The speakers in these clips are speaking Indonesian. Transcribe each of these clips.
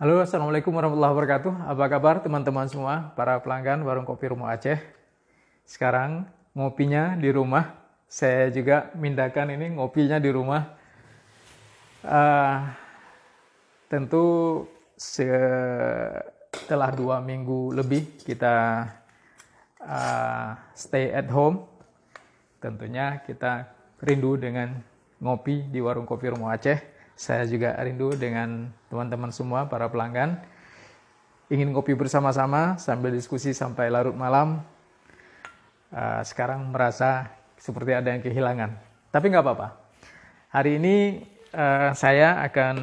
Halo, Assalamualaikum warahmatullahi wabarakatuh. Apa kabar teman-teman semua, para pelanggan Warung Kopi Rumah Aceh? Sekarang ngopinya di rumah. Saya juga mindahkan ini ngopinya di rumah. Uh, tentu setelah dua minggu lebih kita uh, stay at home, tentunya kita rindu dengan ngopi di Warung Kopi Rumah Aceh saya juga rindu dengan teman-teman semua para pelanggan. Ingin kopi bersama-sama sambil diskusi sampai larut malam. Uh, sekarang merasa seperti ada yang kehilangan. Tapi nggak apa-apa. Hari ini uh, saya akan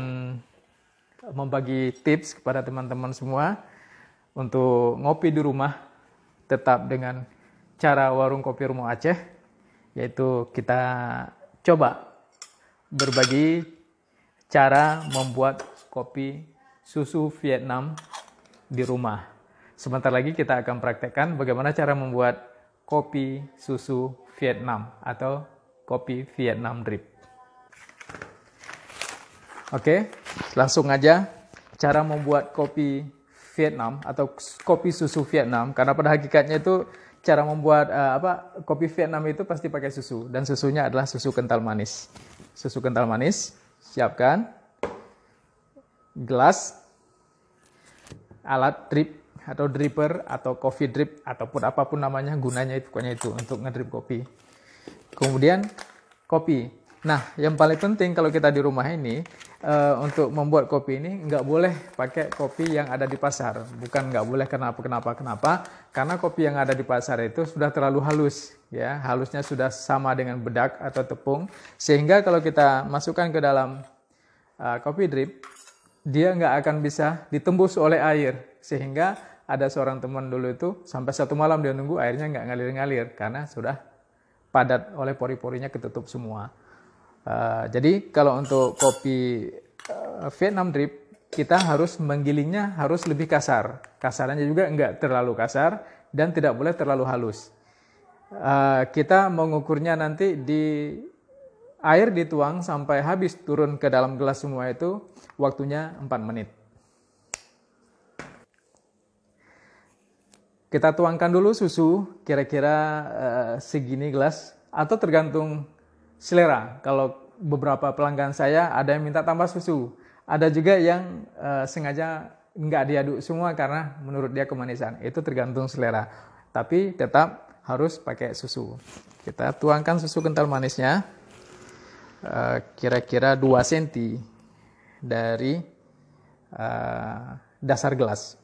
membagi tips kepada teman-teman semua untuk ngopi di rumah tetap dengan cara warung kopi rumah Aceh yaitu kita coba berbagi cara membuat kopi susu Vietnam di rumah. Sebentar lagi kita akan praktekkan bagaimana cara membuat kopi susu Vietnam atau kopi Vietnam drip. Oke, langsung aja cara membuat kopi Vietnam atau kopi susu Vietnam karena pada hakikatnya itu cara membuat uh, apa kopi Vietnam itu pasti pakai susu dan susunya adalah susu kental manis. Susu kental manis Siapkan gelas, alat drip atau dripper atau coffee drip ataupun apapun namanya gunanya itu pokoknya itu untuk ngedrip kopi. Kemudian kopi Nah, yang paling penting kalau kita di rumah ini uh, untuk membuat kopi ini nggak boleh pakai kopi yang ada di pasar. Bukan nggak boleh kenapa kenapa kenapa? Karena kopi yang ada di pasar itu sudah terlalu halus, ya halusnya sudah sama dengan bedak atau tepung, sehingga kalau kita masukkan ke dalam uh, drip, dia nggak akan bisa ditembus oleh air, sehingga ada seorang teman dulu itu sampai satu malam dia nunggu airnya nggak ngalir-ngalir karena sudah padat oleh pori-porinya ketutup semua. Eh, jadi kalau untuk kopi uh, Vietnam drip kita harus menggilingnya harus lebih kasar. Kasarannya juga enggak terlalu kasar dan tidak boleh terlalu halus. Uh, kita mengukurnya nanti di air dituang sampai habis turun ke dalam gelas semua itu waktunya 4 menit. Kita tuangkan dulu susu kira-kira uh, segini gelas atau tergantung selera. Kalau beberapa pelanggan saya ada yang minta tambah susu, ada juga yang uh, sengaja nggak diaduk semua karena menurut dia kemanisan. Itu tergantung selera. Tapi tetap harus pakai susu. Kita tuangkan susu kental manisnya kira eh, kira-kira 2 cm dari uh, dasar gelas.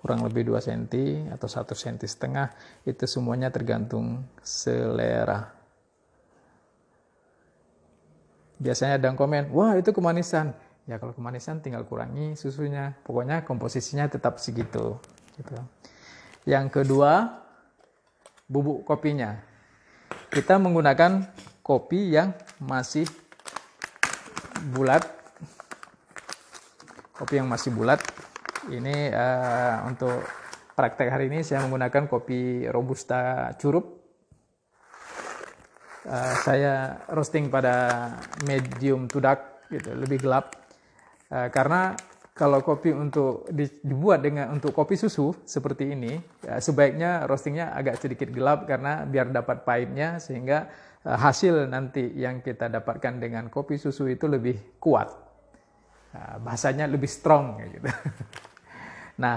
kurang lebih 2 cm atau 1 cm setengah itu semuanya tergantung selera biasanya ada yang komen wah itu kemanisan ya kalau kemanisan tinggal kurangi susunya pokoknya komposisinya tetap segitu gitu. yang kedua bubuk kopinya kita menggunakan kopi yang masih bulat kopi yang masih bulat ini uh, untuk praktek hari ini saya menggunakan kopi robusta curup. Uh, saya roasting pada medium to dark gitu, lebih gelap. Uh, karena kalau kopi untuk dibuat dengan untuk kopi susu seperti ini, ya, sebaiknya roastingnya agak sedikit gelap karena biar dapat pahitnya sehingga uh, hasil nanti yang kita dapatkan dengan kopi susu itu lebih kuat. Uh, bahasanya lebih strong gitu. Nah,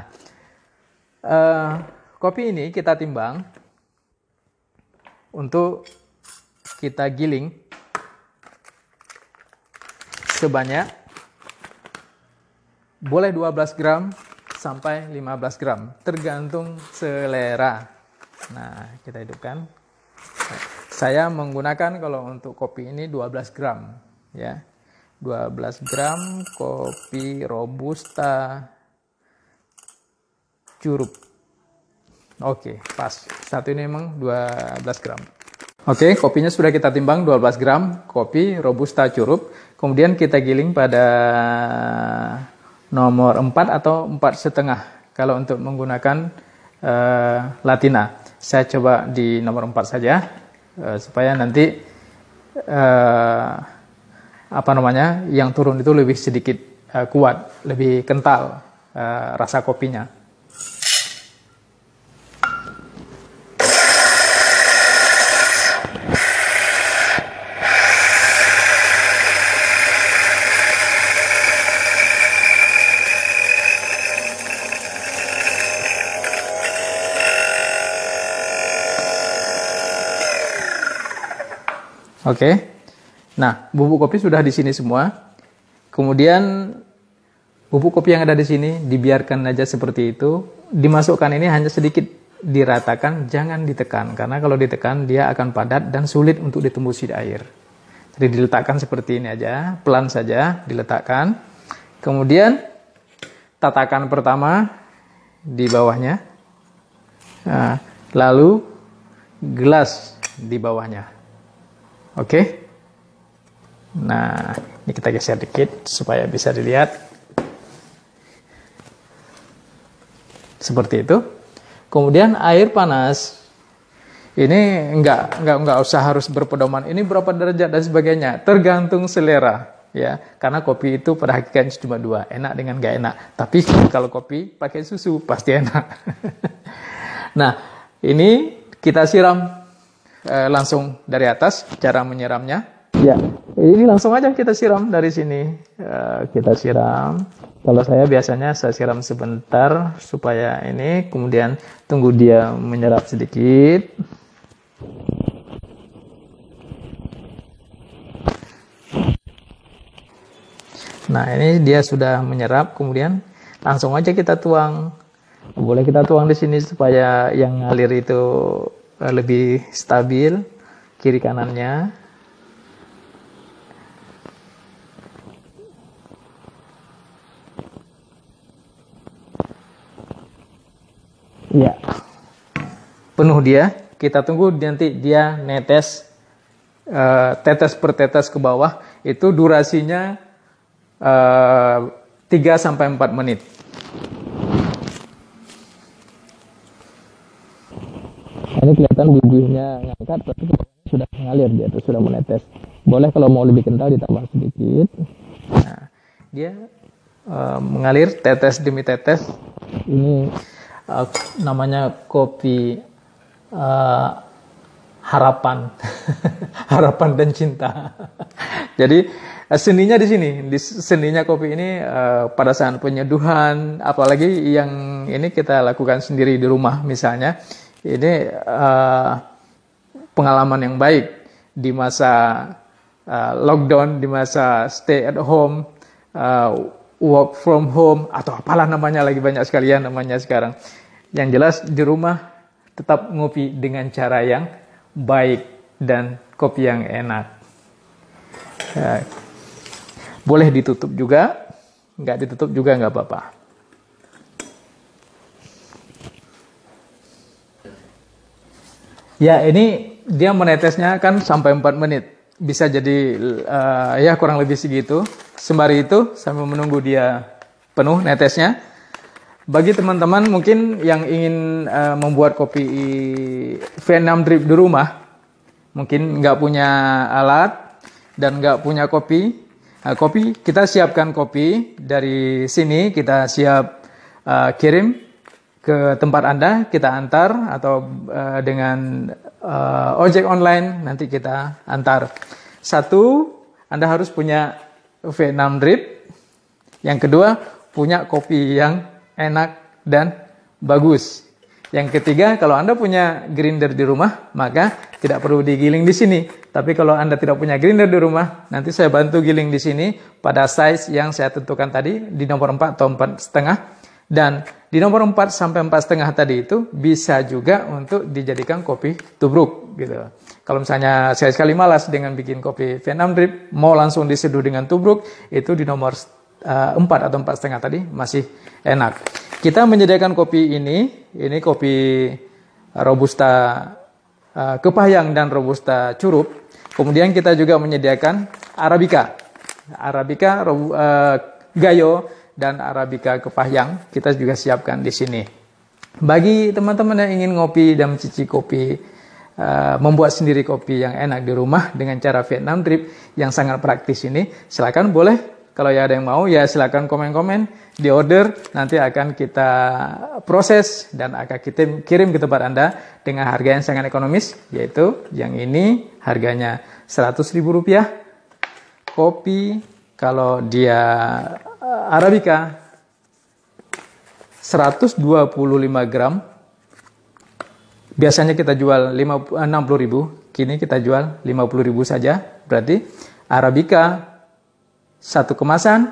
uh, kopi ini kita timbang untuk kita giling sebanyak boleh 12 gram sampai 15 gram tergantung selera. Nah, kita hidupkan. Saya menggunakan kalau untuk kopi ini 12 gram ya. 12 gram kopi robusta curup. Oke, pas. Satu ini emang 12 gram. Oke, kopinya sudah kita timbang 12 gram kopi robusta curup. Kemudian kita giling pada nomor 4 atau 4 setengah kalau untuk menggunakan uh, latina. Saya coba di nomor 4 saja uh, supaya nanti uh, apa namanya? yang turun itu lebih sedikit uh, kuat, lebih kental uh, rasa kopinya. Oke. Okay. Nah, bubuk kopi sudah di sini semua. Kemudian bubuk kopi yang ada di sini dibiarkan aja seperti itu. Dimasukkan ini hanya sedikit diratakan, jangan ditekan karena kalau ditekan dia akan padat dan sulit untuk ditembusi air. Jadi diletakkan seperti ini aja, pelan saja diletakkan. Kemudian tatakan pertama di bawahnya. Nah, lalu gelas di bawahnya. Oke. Okay? Nah, ini kita geser dikit supaya bisa dilihat. Seperti itu. Kemudian air panas ini enggak enggak enggak usah harus berpedoman ini berapa derajat dan sebagainya tergantung selera ya karena kopi itu pada hakikatnya cuma dua enak dengan enggak enak tapi kalau kopi pakai susu pasti enak nah ini kita siram eh, langsung dari atas cara menyiramnya. Ya, ini langsung aja kita siram dari sini. Eh, kita siram. Kalau saya biasanya saya siram sebentar supaya ini kemudian tunggu dia menyerap sedikit. Nah, ini dia sudah menyerap kemudian langsung aja kita tuang. Boleh kita tuang di sini supaya yang ngalir itu Eh, lebih stabil kiri kanannya ya penuh dia kita tunggu nanti dia netes uh, tetes per tetes ke bawah itu durasinya uh, eh, 3 sampai 4 menit ini kelihatan bubuhnya ngangkat tapi sudah mengalir dia tuh sudah menetes boleh kalau mau lebih kental ditambah sedikit nah dia e, mengalir tetes demi tetes ini e, namanya kopi e, harapan harapan dan cinta jadi seninya di sini di seninya kopi ini e, pada saat penyeduhan apalagi yang ini kita lakukan sendiri di rumah misalnya ini uh, pengalaman yang baik di masa uh, lockdown, di masa stay at home, uh, work from home, atau apalah namanya lagi banyak sekalian namanya sekarang. Yang jelas di rumah tetap ngopi dengan cara yang baik dan kopi yang enak. Uh, boleh ditutup juga, nggak ditutup juga nggak apa-apa. Ya ini dia menetesnya kan sampai 4 menit. Bisa jadi uh, ya kurang lebih segitu. Sembari itu sambil menunggu dia penuh netesnya. Bagi teman-teman mungkin yang ingin uh, membuat kopi Vietnam drip di rumah, mungkin nggak punya alat dan nggak punya kopi, uh, kopi kita siapkan kopi dari sini kita siap uh, kirim ke tempat Anda, kita antar atau uh, dengan uh, ojek online nanti kita antar. Satu, Anda harus punya Vietnam drip. Yang kedua, punya kopi yang enak dan bagus. Yang ketiga, kalau Anda punya grinder di rumah, maka tidak perlu digiling di sini. Tapi kalau Anda tidak punya grinder di rumah, nanti saya bantu giling di sini pada size yang saya tentukan tadi di nomor 4 atau 4 setengah dan di nomor 4 sampai 4 setengah tadi itu bisa juga untuk dijadikan kopi tubruk gitu. Kalau misalnya saya sekali malas dengan bikin kopi Vietnam drip, mau langsung diseduh dengan tubruk, itu di nomor uh, eh, 4 atau 4 setengah tadi masih enak. Kita menyediakan kopi ini, ini kopi robusta uh, kepayang dan robusta curup. Kemudian kita juga menyediakan arabica. Arabica uh, gayo dan Arabica kepahyang kita juga siapkan di sini. Bagi teman-teman yang ingin ngopi dan mencicipi kopi, uh, membuat sendiri kopi yang enak di rumah dengan cara Vietnam drip yang sangat praktis ini, silakan boleh. Kalau ya ada yang mau ya silakan komen-komen, di order, nanti akan kita proses dan akan kita kirim ke tempat Anda dengan harga yang sangat ekonomis, yaitu yang ini harganya Rp100.000, kopi kalau dia Eh, Arabica 125 gram biasanya kita jual 60 eh, ribu kini kita jual 50 ribu saja berarti Arabica satu kemasan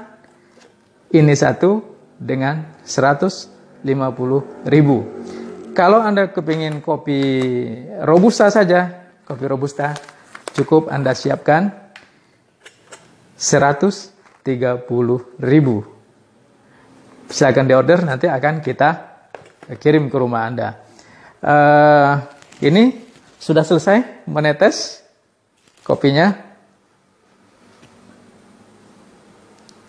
ini satu dengan 150 ribu kalau anda kepingin kopi robusta saja kopi robusta cukup anda siapkan 100 30.000. Silakan diorder nanti akan kita kirim ke rumah Anda. Uh, ini sudah selesai menetes kopinya.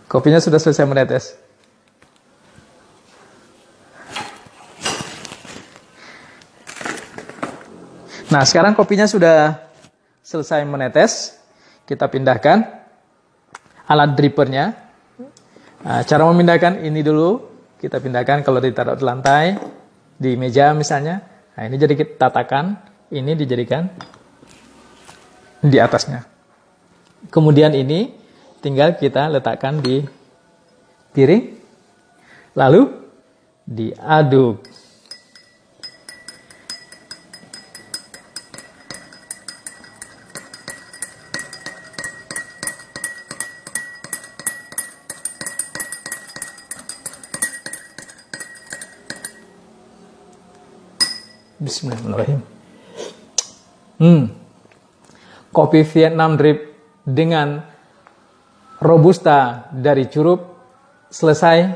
Kopinya sudah selesai menetes. Nah, sekarang kopinya sudah selesai menetes. Kita pindahkan alat drippernya. Nah, cara memindahkan ini dulu kita pindahkan kalau ditaruh di lantai di meja misalnya. Nah, ini jadi kita tatakan, ini dijadikan di atasnya. Kemudian ini tinggal kita letakkan di piring lalu diaduk. Bismillahirrahmanirrahim. Hmm. Kopi Vietnam drip dengan robusta dari curup selesai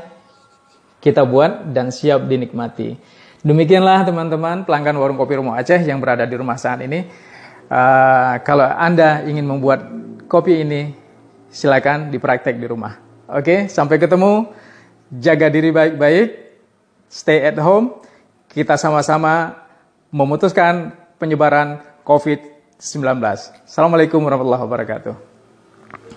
kita buat dan siap dinikmati. Demikianlah teman-teman pelanggan warung kopi rumah Aceh yang berada di rumah saat ini. Uh, kalau Anda ingin membuat kopi ini, silakan dipraktek di rumah. Oke, okay? sampai ketemu. Jaga diri baik-baik. Stay at home. Kita sama-sama memutuskan penyebaran COVID-19. Assalamualaikum warahmatullahi wabarakatuh.